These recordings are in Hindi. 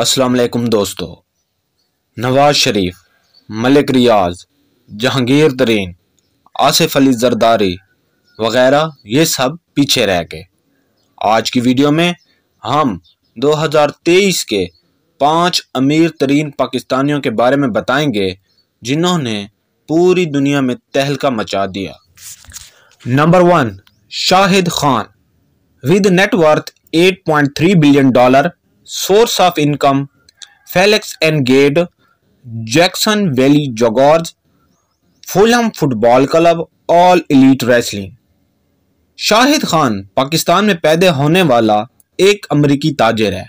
अस्सलाम वालेकुम दोस्तों नवाज शरीफ मलिक रियाज जहांगीर तरीन आसिफ अली जरदारी वगैरह ये सब पीछे रह गए आज की वीडियो में हम 2023 के पांच अमीर तरीन पाकिस्तानियों के बारे में बताएंगे जिन्होंने पूरी दुनिया में तहलका मचा दिया number one Shahid Khan with net worth 8.3 billion dollar source of income flex and gate Jacksonville Jaguars Fulham football club all elite wrestling Shahid Khan Pakistan में पैदा होने वाला एक अमरीकी ताजर है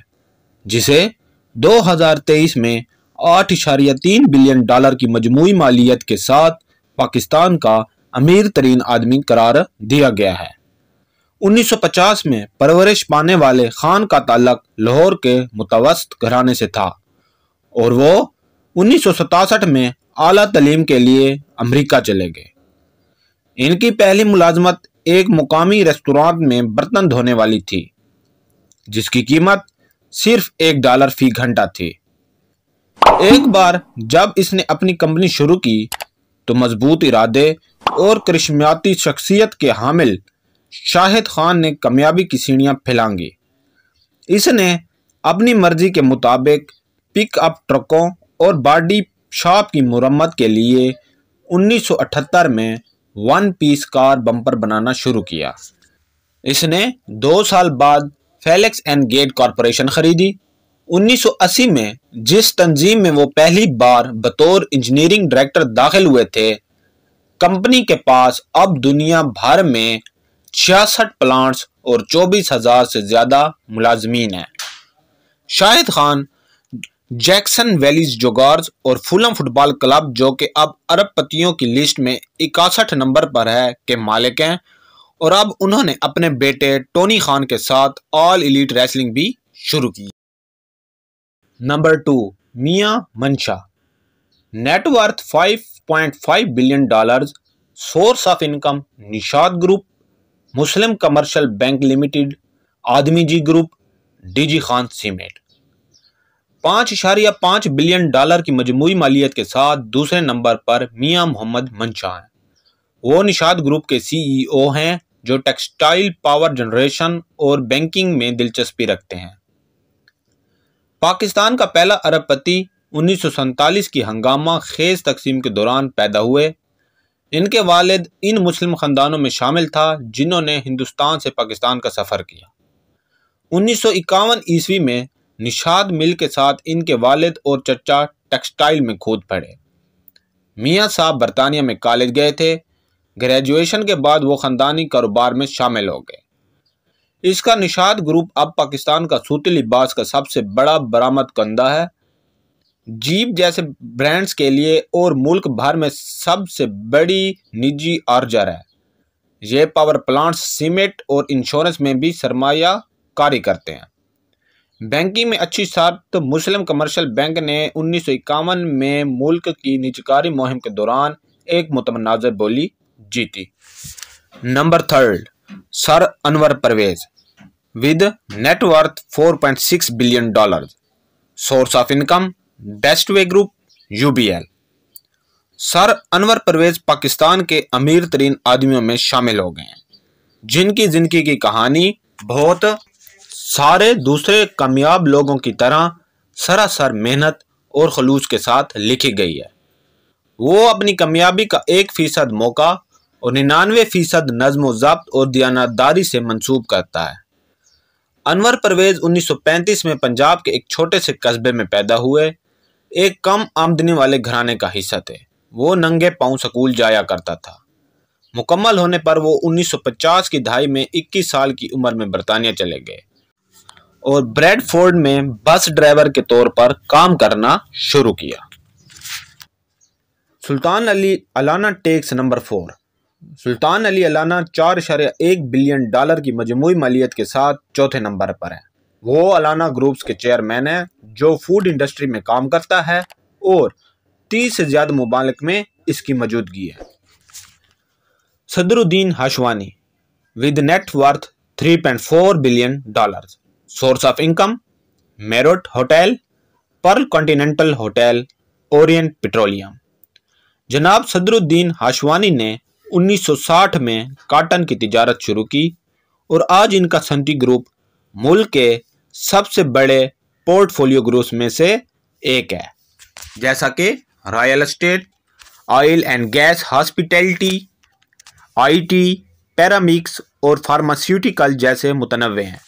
जिसे 2023 में आठ इशारिया तीन बिलियन डॉलर की मजमू मालियत के साथ पाकिस्तान का अमीर तरीन आदमी करार दिया गया है 1950 में परवरिश पाने वाले खान का ताल्लक लाहौर के मुतवस्त घराने से था और वो उन्नीस में आला तलीम के लिए अमेरिका चले गए इनकी पहली मुलाजमत एक मुकामी रेस्टोरेंट में बर्तन धोने वाली थी जिसकी कीमत सिर्फ एक डॉलर फी घंटा थी एक बार जब इसने अपनी कंपनी शुरू की तो मजबूत इरादे और करिश्मियाती शख्सियत के हामिल शाहिद खान ने कामयाबी की सीढ़ियाँ फैलांगी इसने अपनी मर्जी के मुताबिक पिकअप ट्रकों और बाडी शॉप की मुरम्मत के लिए 1978 में वन पीस कार बम्पर बनाना शुरू किया इसने दो साल बाद फेलेक्स एंड गेट कॉरपोरेशन खरीदी 1980 में जिस तंजीम में वो पहली बार बतौर इंजीनियरिंग डायरेक्टर दाखिल हुए थे कंपनी के पास अब दुनिया भर में छियासठ प्लांट्स और चौबीस हज़ार से ज़्यादा मुलाजमीन हैं Shahid Khan Jacksonville Jaguars और फुलम फुटबॉल क्लब जो कि अब अरबपतियों की लिस्ट में इकसठ नंबर पर है के मालिक हैं और अब उन्होंने अपने बेटे टोनी खान के साथ ऑल इलीट रेसलिंग भी शुरू की number two Mian Mansha net worth 5.5 billion dollars source of income Nishat group Muslim commercial bank limited Adamjee group DG Khan cement पांच इशारिया पांच बिलियन डॉलर की मजमू मालियत के साथ दूसरे नंबर पर मियां मोहम्मद मंशा हैं वो निषाद ग्रुप के सीईओ e हैं जो टेक्सटाइल पावर जनरेशन और बैंकिंग में दिलचस्पी रखते हैं पाकिस्तान का पहला अरबपति उन्नीस की हंगामा खेज तकसीम के दौरान पैदा हुए इनके वालिद इन मुस्लिम ख़ानदानों में शामिल था जिन्होंने हिंदुस्तान से पाकिस्तान का सफ़र किया उन्नीस सौ इक्यावन ईस्वी में निषाद मिल के साथ इनके वालिद और चचा टेक्सटाइल में खोद पड़े मियाँ साहब बरतानिया में कॉलेज गए थे ग्रेजुएशन के बाद वो ख़ानदानी कारोबार में शामिल हो गए इसका निषाद ग्रुप अब पाकिस्तान का सूती लिबास का सबसे बड़ा बरामद कंदा है जीप जैसे ब्रांड्स के लिए और मुल्क भर में सबसे बड़ी निजी आर्जर है ये पावर प्लांट्स सीमेंट और इंश्योरेंस में भी सरमाया कारी करते हैं बैंकिंग में अच्छी साथ तो मुस्लिम कमर्शियल बैंक ने उन्नीस में मुल्क की निजकारी मुहिम के दौरान एक मुतमनाज़ बोली जीती number third sir Anwar Pervez with net worth 4.6 billion dollars source of income Bestway group UBL sir Anwar Pervez Pakistan के अमीर तरीन आदमियों में शामिल हो गए हैं जिनकी ज़िंदगी की कहानी बहुत सारे दूसरे कामयाब लोगों की तरह सरासर मेहनत और खलूस के साथ लिखी गई है वो अपनी कामयाबी का एक फ़ीसद मौका और निन्यानवे फ़ीसद नज्म ज़ब्त और दयानादारी से मंसूब करता है अनवर परवेज़ 1935 में पंजाब के एक छोटे से कस्बे में पैदा हुए एक कम आमदनी वाले घराने का हिस्सा थे वो नंगे पांव स्कूल जाया करता था मुकम्मल होने पर वो 1950 की दहाई में 21 साल की उम्र में बरतानिया चले गए और ब्रेडफोर्ड में बस ड्राइवर के तौर पर काम करना शुरू किया सुल्तान अली अलाना टेक्स नंबर फोर सुल्तान अली अलाना चार शर्या एक बिलियन डॉलर की मजमू मालियत के साथ चौथे नंबर पर है वो अलाना ग्रुप्स के चेयरमैन है जो फूड इंडस्ट्री में काम करता है और तीस से ज़्यादा ममालक में इसकी मौजूदगी है Sadruddin Hashwani with net worth 3.4 billion dollar source of income Marriott hotel pearl continental hotel orient petroleum जनाब सदरुद्दीन हाशवानी ने 1960 में काटन की तजारत शुरू की और आज इनका सनती ग्रुप मुल्क के सबसे बड़े पोर्टफोलियो ग्रोथ में से एक है जैसा कि real estate oil and gas hospitality IT पैरामिक्स और फार्मास्यूटिकल जैसे मुतनवे हैं